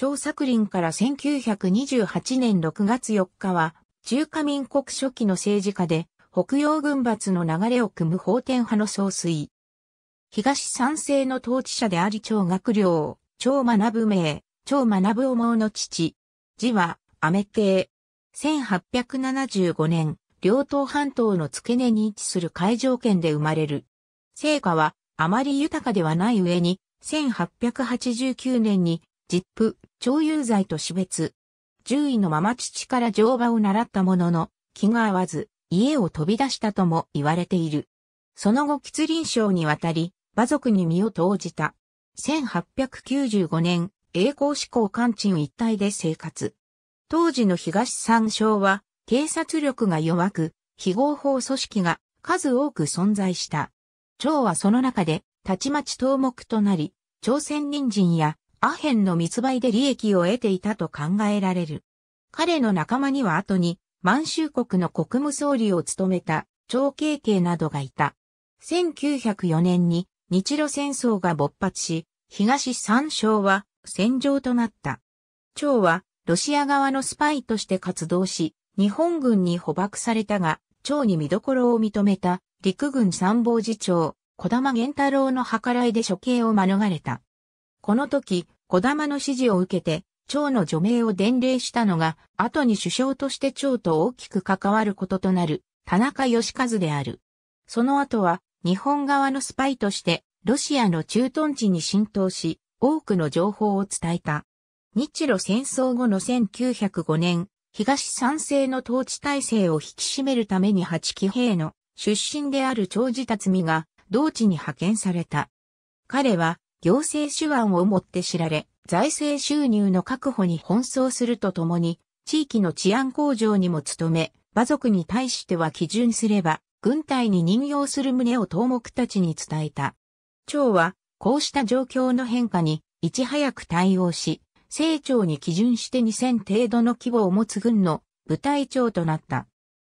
張作林から1928年6月4日は、中華民国初期の政治家で、北洋軍閥の流れを組む法天派の総帥。東三世の統治者であり張学良、張学名、張学思の父。字は、アメ帝。1875年、両党半島の付け根に位置する海上圏で生まれる。成果は、あまり豊かではない上に、1889年にジップ、超有罪と死別。獣医のまま父から乗馬を習ったものの、気が合わず、家を飛び出したとも言われている。その後、吉林省に渡り、馬族に身を投じた。1895年、栄光志向官鎮一帯で生活。当時の東三省は、警察力が弱く、非合法組織が数多く存在した。蝶はその中で、たちまち頭目となり、朝鮮人参やアヘンの密売で利益を得ていたと考えられる。彼の仲間には後に満州国の国務総理を務めた長慶慶などがいた。1904年に日露戦争が勃発し、東三省は戦場となった。長はロシア側のスパイとして活動し、日本軍に捕獲されたが、長に見どころを認めた陸軍参謀次長、小玉玄太郎の計らいで処刑を免れた。この時、小玉の指示を受けて、蝶の除名を伝令したのが、後に首相として蝶と大きく関わることとなる、田中義和である。その後は、日本側のスパイとして、ロシアの駐屯地に浸透し、多くの情報を伝えた。日露戦争後の1905年、東三省の統治体制を引き締めるために八騎兵の出身である長治達美が同地に派遣された。彼は行政手腕をもって知られ、財政収入の確保に奔走するとともに、地域の治安向上にも努め、馬族に対しては基準すれば、軍隊に任用する旨を東目たちに伝えた。長は、こうした状況の変化に、いち早く対応し、成長に基準して2000程度の規模を持つ軍の部隊長となった。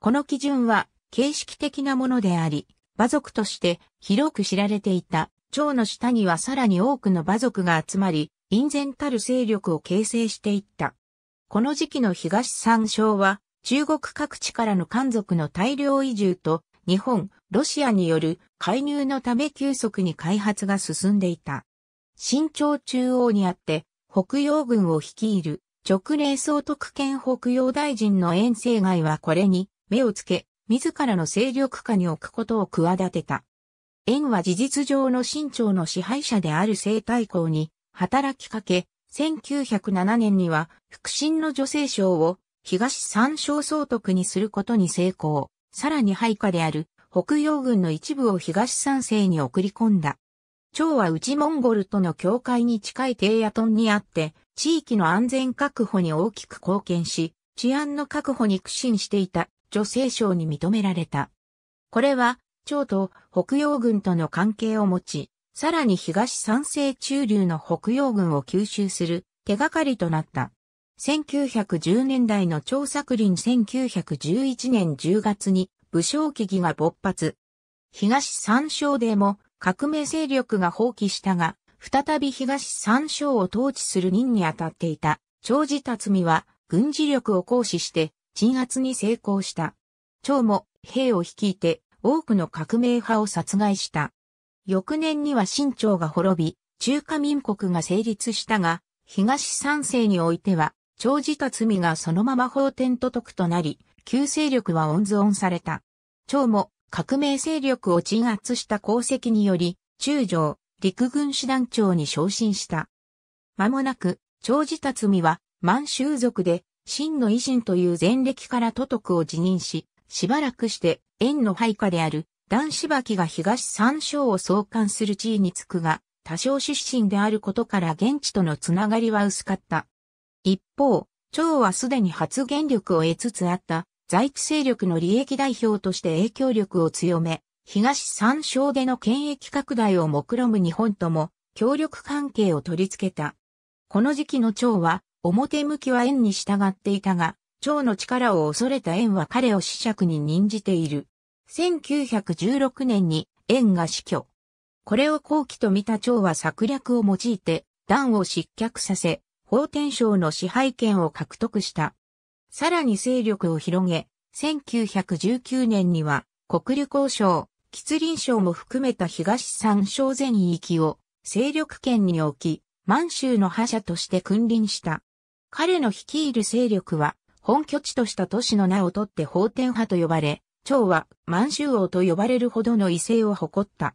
この基準は、形式的なものであり、馬族として広く知られていた蝶の下にはさらに多くの馬族が集まり、隠然たる勢力を形成していった。この時期の東三省は、中国各地からの漢族の大量移住と、日本、ロシアによる介入のため急速に開発が進んでいた。新朝中央にあって、北洋軍を率いる直令総督兼北洋大臣の遠征外はこれに目をつけ、自らの勢力下に置くことを企てた。円は事実上の清朝の支配者である西太后に働きかけ、1907年には腹心の女性省を東三省総督にすることに成功。さらに配下である北洋軍の一部を東三省に送り込んだ。蝶は内モンゴルとの境界に近い低野トンにあって、地域の安全確保に大きく貢献し、治安の確保に苦心していた女性省に認められた。これは朝と北洋軍との関係を持ち、さらに東三西中流の北洋軍を吸収する手がかりとなった。1910年代の張作林1911年10月に武将危機が勃発。東三省でも革命勢力が放棄したが、再び東三省を統治する任に当たっていた、長治辰巳は軍事力を行使して鎮圧に成功した。長も兵を率いて多くの革命派を殺害した。翌年には清朝が滅び、中華民国が成立したが、東三世においては、長じた罪がそのまま法典と徳となり、旧勢力は温存された。長も革命勢力を鎮圧した功績により、中将、陸軍師団長に昇進した。間もなく、長じた罪は満州族で、真の維新という前歴から都督を辞任し、しばらくして、縁の配下である、男子脇が東三章を創刊する地位につくが、多少出身であることから現地とのつながりは薄かった。一方、張はすでに発言力を得つつあった、在地勢力の利益代表として影響力を強め、東三省での権益拡大を目論む日本とも協力関係を取り付けた。この時期の張は、表向きは縁に従っていたが、蝶の力を恐れた縁は彼を死者に任じている。1916年に縁が死去。これを後期と見た蝶は策略を用いて、段を失脚させ、法天省の支配権を獲得した。さらに勢力を広げ、1919年には、国流交渉、吉林省も含めた東三省全域を勢力圏に置き、満州の覇者として君臨した。彼の率いる勢力は、本拠地とした都市の名を取って法天派と呼ばれ、長は満州王と呼ばれるほどの威勢を誇った。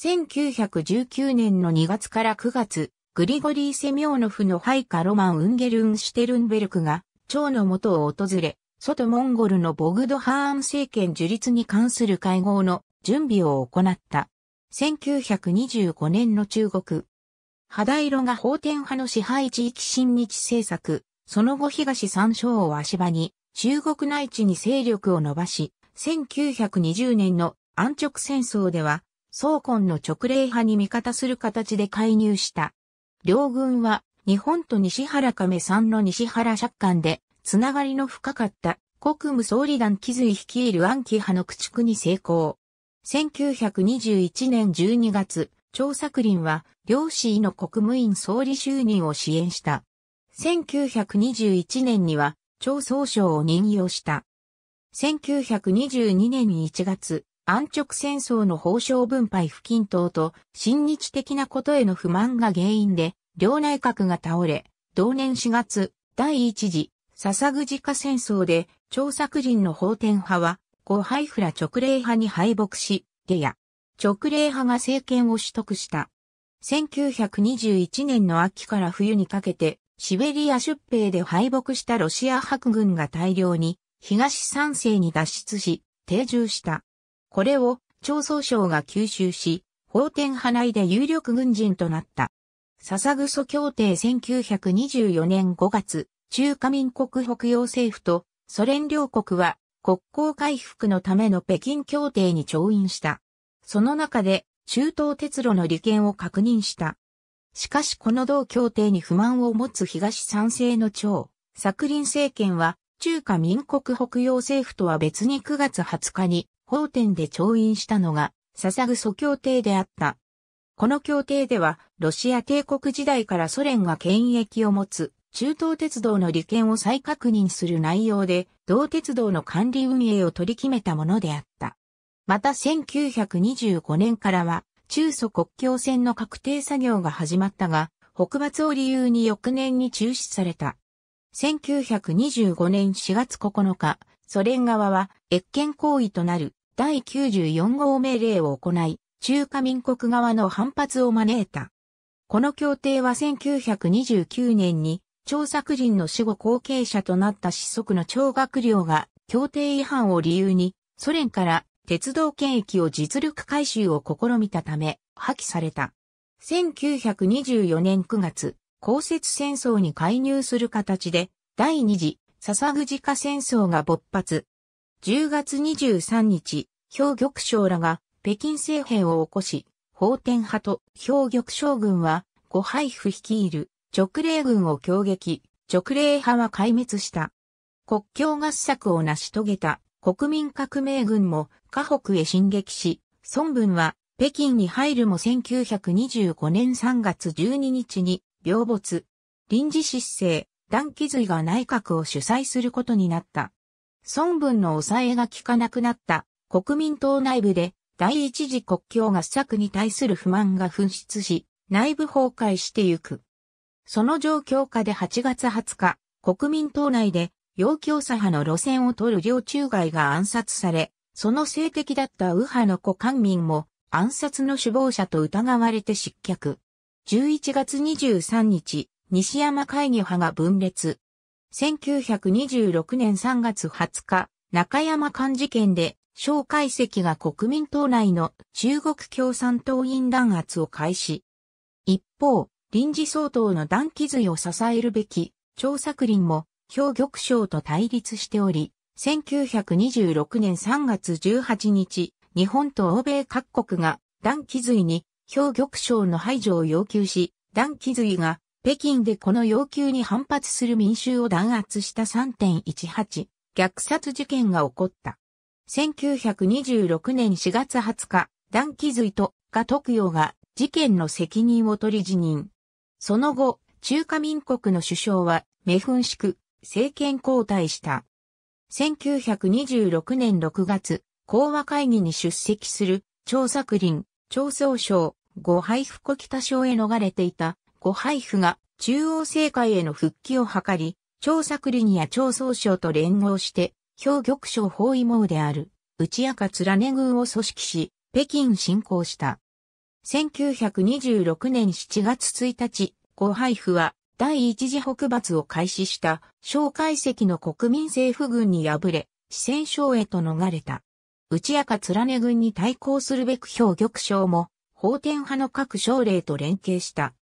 1919年の2月から9月、グリゴリー・セミョーノフの配下ロマン・ウンゲルン・シュテルンベルクが、長の元を訪れ、外モンゴルのボグド・ハーン政権樹立に関する会合の準備を行った。1925年の中国。肌色が法天派の支配地域親日政策、その後東三省を足場に、中国内地に勢力を伸ばし、1920年の安直戦争では、総根の直令派に味方する形で介入した。両軍は、日本と西原亀さんの西原借官で、つながりの深かった国務総理団気髄率いる暗記派の駆逐に成功。1921年12月、張作林は、両氏の国務院総理就任を支援した。1921年には、超総省を任用した。1922年1月、安直戦争の法相分配不均等と、親日的なことへの不満が原因で、両内閣が倒れ、同年4月、第一次、笹ぐじか戦争で、張作人の法典派は、後輩フラ直令派に敗北し、下野。直令派が政権を取得した。1921年の秋から冬にかけて、シベリア出兵で敗北したロシア白軍が大量に東三世に脱出し、定住した。これを朝、総省が吸収し、法天派内で有力軍人となった。笹草協定1924年5月、中華民国北洋政府とソ連両国は国交回復のための北京協定に調印した。その中で中東鉄路の利権を確認した。しかしこの同協定に不満を持つ東三省の長、作林政権は、中華民国北洋政府とは別に9月20日に、法典で調印したのが、笹草協定であった。この協定では、ロシア帝国時代からソ連が権益を持つ、中東鉄道の利権を再確認する内容で、同鉄道の管理運営を取り決めたものであった。また1925年からは、中祖国境線の確定作業が始まったが、北伐を理由に翌年に中止された。1925年4月9日、ソ連側は越権行為となる第94号命令を行い、中華民国側の反発を招いた。この協定は1929年に、張作人の死後後継者となった子息の張学良が協定違反を理由に、ソ連から鉄道権益を実力回収を試みたため、破棄された。1924年9月、公設戦争に介入する形で、第二次、笹口化戦争が勃発。10月23日、氷玉将らが北京政変を起こし、法天派と氷玉将軍は、五配布率いる直令軍を強撃、直令派は壊滅した。国境合作を成し遂げた国民革命軍も河北へ進撃し、孫文は北京に入るも1925年3月12日に病没、臨時失政、断気髄が内閣を主催することになった。孫文の抑えが効かなくなった国民党内部で第一次国境合作に対する不満が噴出し、内部崩壊してゆく。その状況下で8月20日、国民党内で陽教左派の路線を取る両中外が暗殺され、その性的だった右派の子官民も暗殺の首謀者と疑われて失脚。11月23日、西山会議派が分裂。1926年3月20日、中山間事件で、蒋介石が国民党内の中国共産党員弾圧を開始。一方、臨時総統の弾気髄を支えるべき、張作霖も表玉賞と対立しており、1926年3月18日、日本と欧米各国が、段気髄に、表玉賞の排除を要求し、段気髄が、北京でこの要求に反発する民衆を弾圧した3.18、虐殺事件が起こった。1926年4月20日、段気髄とが徳陽が事件の責任を取り辞任。その後、中華民国の首相は、メフンシク、政権交代した。1926年6月、講和会議に出席する、張作林、張総省、ご配布小北省へ逃れていた、ご配布が中央政界への復帰を図り、張作林や張総省と連合して、兵玉省包囲網である、内赤連根軍を組織し、北京侵攻した。1926年7月1日、ご配布は第一次北伐を開始した蒋介石の国民政府軍に敗れ、四川省へと逃れた。内赤貫根軍に対抗するべく表玉省も、法天派の各省令と連携した。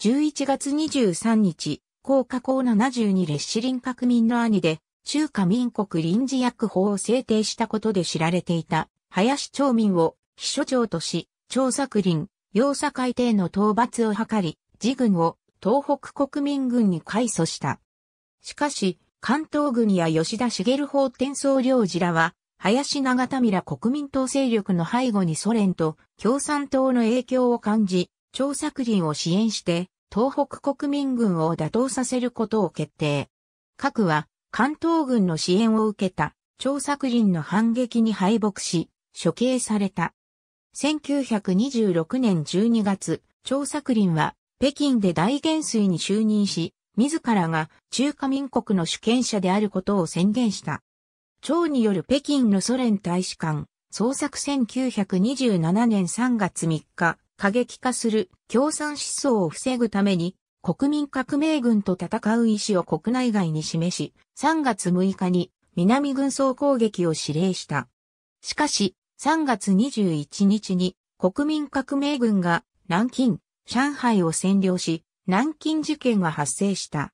11月23日、高架校72列士林革民の兄で、中華民国臨時役法を制定したことで知られていた、林町民を秘書長とし、張作林、要査海底の討伐を図り、自軍を東北国民軍に改組した。しかし、関東軍や吉田茂法天宗領事らは、林長田ら国民党勢力の背後にソ連と共産党の影響を感じ、張作林を支援して、東北国民軍を打倒させることを決定。核は、関東軍の支援を受けた、張作林の反撃に敗北し、処刑された。1926年12月、張作林は北京で大元帥に就任し、自らが中華民国の主権者であることを宣言した。張による北京のソ連大使館、捜索1927年3月3日、過激化する共産思想を防ぐために、国民革命軍と戦う意思を国内外に示し、3月6日に南軍総攻撃を指令した。しかし、3月21日に国民革命軍が南京、上海を占領し、南京事件が発生した。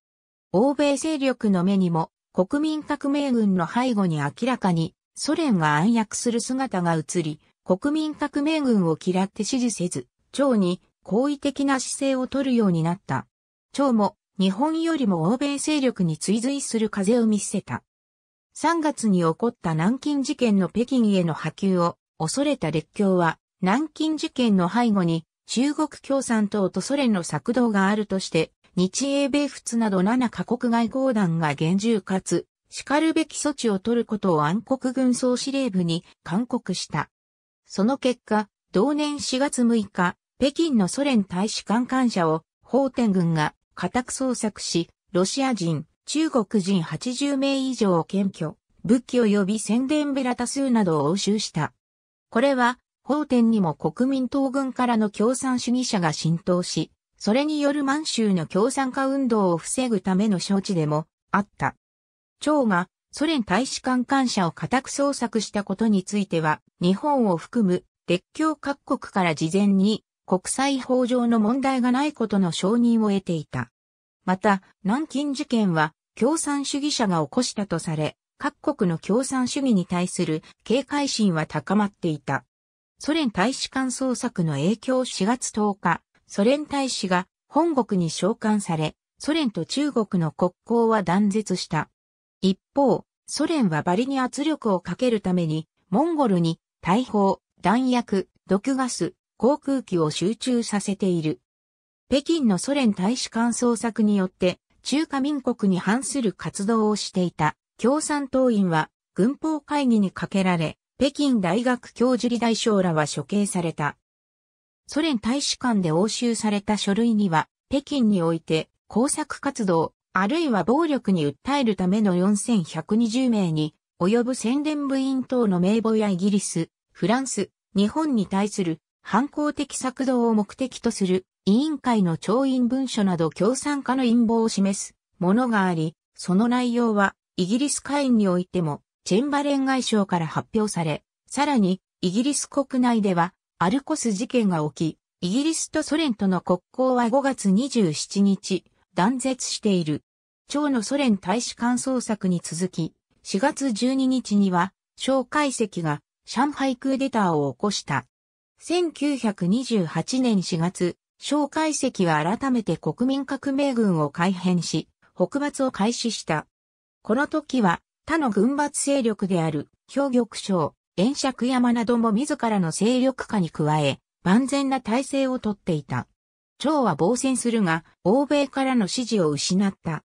欧米勢力の目にも、国民革命軍の背後に明らかに、ソ連が暗躍する姿が映り、国民革命軍を嫌って支持せず、蝶に好意的な姿勢を取るようになった。蝶も日本よりも欧米勢力に追随する風を見せた。3月に起こった南京事件の北京への波及を恐れた列強は、南京事件の背後に中国共産党とソ連の策動があるとして、日英米仏など7カ国外交団が厳重かつ、叱るべき措置を取ることを暗黒軍総司令部に勧告した。その結果、同年4月6日、北京のソ連大使館官舎を法天軍が家宅捜索し、ロシア人、中国人80名以上を検挙、武器及び宣伝ベラ多数などを押収した。これは法典にも国民党軍からの共産主義者が浸透し、それによる満州の共産化運動を防ぐための招致でもあった。長がソ連大使館官舎を家宅捜索したことについては、日本を含む列強各国から事前に国際法上の問題がないことの承認を得ていた。また、南京事件は共産主義者が起こしたとされ、各国の共産主義に対する警戒心は高まっていた。ソ連大使館捜索の影響4月10日、ソ連大使が本国に召喚され、ソ連と中国の国交は断絶した。一方、ソ連はバリに圧力をかけるために、モンゴルに大砲、弾薬、毒ガス、航空機を集中させている。北京のソ連大使館捜索によって、中華民国に反する活動をしていた共産党員は軍法会議にかけられ、北京大学教授理大将らは処刑された。ソ連大使館で押収された書類には、北京において工作活動、あるいは暴力に訴えるための4120名に、及ぶ宣伝部員等の名簿やイギリス、フランス、日本に対する反抗的策動を目的とする委員会の調印文書など共産化の陰謀を示すものがあり、その内容はイギリス会員においてもチェンバレン外相から発表され、さらに、イギリス国内では、アルコス事件が起き、イギリスとソ連との国交は5月27日、断絶している。長のソ連大使館捜索に続き、4月12日には、蒋介石が上海クーデターを起こした。1928年4月、蒋介石は改めて国民革命軍を改編し、北伐を開始した。この時は、他の軍閥勢力である、兵玉省、炎釈山なども自らの勢力下に加え、万全な体制をとっていた。趙は防戦するが、欧米からの支持を失った。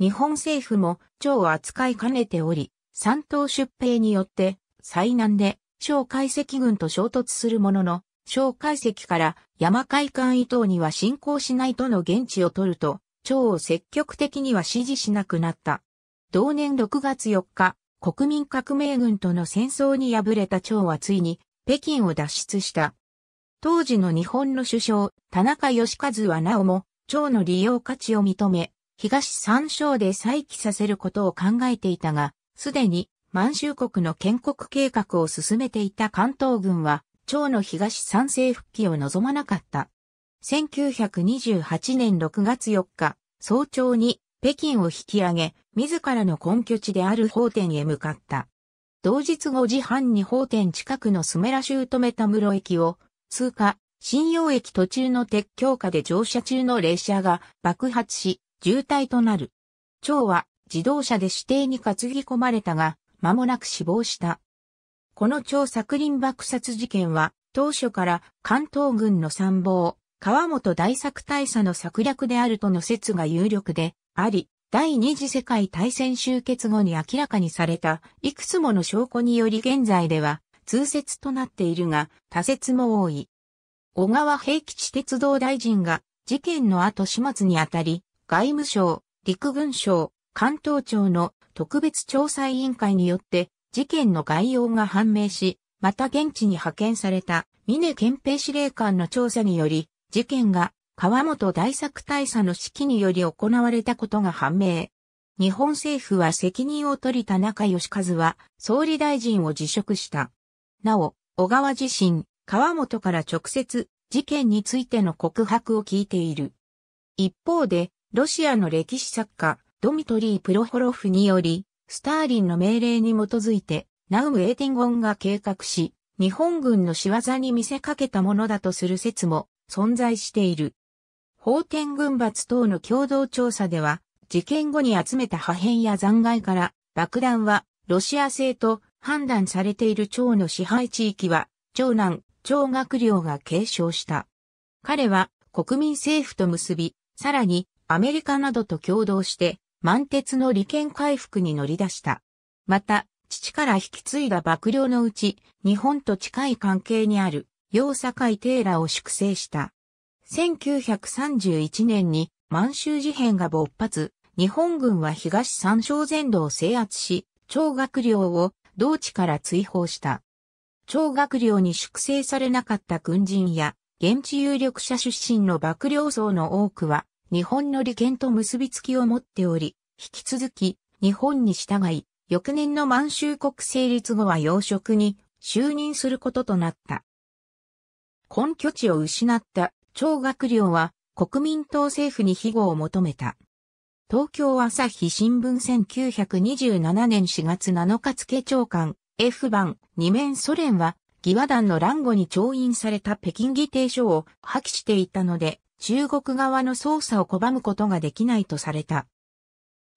日本政府も趙を扱いかねており、山東出兵によって、災難で、小解石軍と衝突するものの、小海石から山海間伊藤には進行しないとの現地を取ると、趙を積極的には支持しなくなった。同年6月4日、国民革命軍との戦争に敗れた趙はついに北京を脱出した。当時の日本の首相、田中義和はなおも、趙の利用価値を認め、東三省で再起させることを考えていたが、すでに満州国の建国計画を進めていた関東軍は、趙の東三省復帰を望まなかった。1928年6月4日、早朝に北京を引き上げ、自らの根拠地である法典へ向かった。同日5時半に法典近くのスメラ州止めた室駅を通過、新陽駅途中の鉄橋下で乗車中の列車が爆発し、渋滞となる。蝶は自動車で指定に担ぎ込まれたが、間もなく死亡した。この超作林爆殺事件は、当初から関東軍の参謀、川本大作大佐の策略であるとの説が有力で、あり、第二次世界大戦終結後に明らかにされたいくつもの証拠により現在では通説となっているが多説も多い。小川平吉鉄道大臣が事件の後始末にあたり外務省、陸軍省、関東庁の特別調査委員会によって事件の概要が判明し、また現地に派遣された峰憲平司令官の調査により事件が川本大作大佐の指揮により行われたことが判明。日本政府は責任を取り田中義和は総理大臣を辞職した。なお、小川自身、川本から直接事件についての告白を聞いている。一方で、ロシアの歴史作家、ドミトリー・プロホロフにより、スターリンの命令に基づいて、ナウム・エーティンゴンが計画し、日本軍の仕業に見せかけたものだとする説も存在している。法典軍閥等の共同調査では、事件後に集めた破片や残骸から爆弾はロシア製と判断されている町の支配地域は、長男、長学寮が継承した。彼は国民政府と結び、さらにアメリカなどと共同して満鉄の利権回復に乗り出した。また、父から引き継いだ幕僚のうち、日本と近い関係にある、洋井テーラを粛清した。1931年に満州事変が勃発、日本軍は東三省全土を制圧し、超学寮を同地から追放した。超学寮に粛清されなかった軍人や、現地有力者出身の幕僚層の多くは、日本の利権と結びつきを持っており、引き続き、日本に従い、翌年の満州国成立後は要職に就任することとなった。根拠地を失った張学良は国民党政府に庇護を求めた。東京朝日新聞1927年4月7日付長官 F 版二面ソ連は義和団の乱後に調印された北京議定書を破棄していたので中国側の捜査を拒むことができないとされた。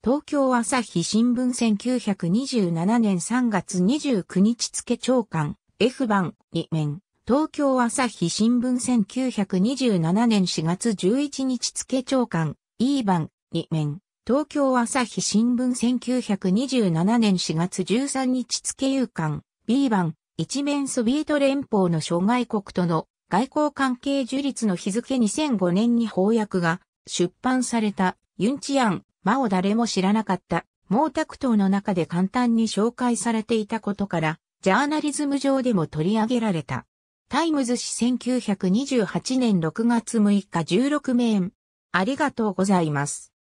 東京朝日新聞1927年3月29日付長官 F 版2面東京朝日新聞1927年4月11日付長官、E 番、2面。東京朝日新聞1927年4月13日付有刊、B 番、一面ソビエト連邦の諸外国との外交関係樹立の日付2005年に翻訳が出版されたユンチアン、マを誰も知らなかった毛沢東の中で簡単に紹介されていたことから、ジャーナリズム上でも取り上げられた。タイムズ紙1928年6月6日16名ありがとうございます。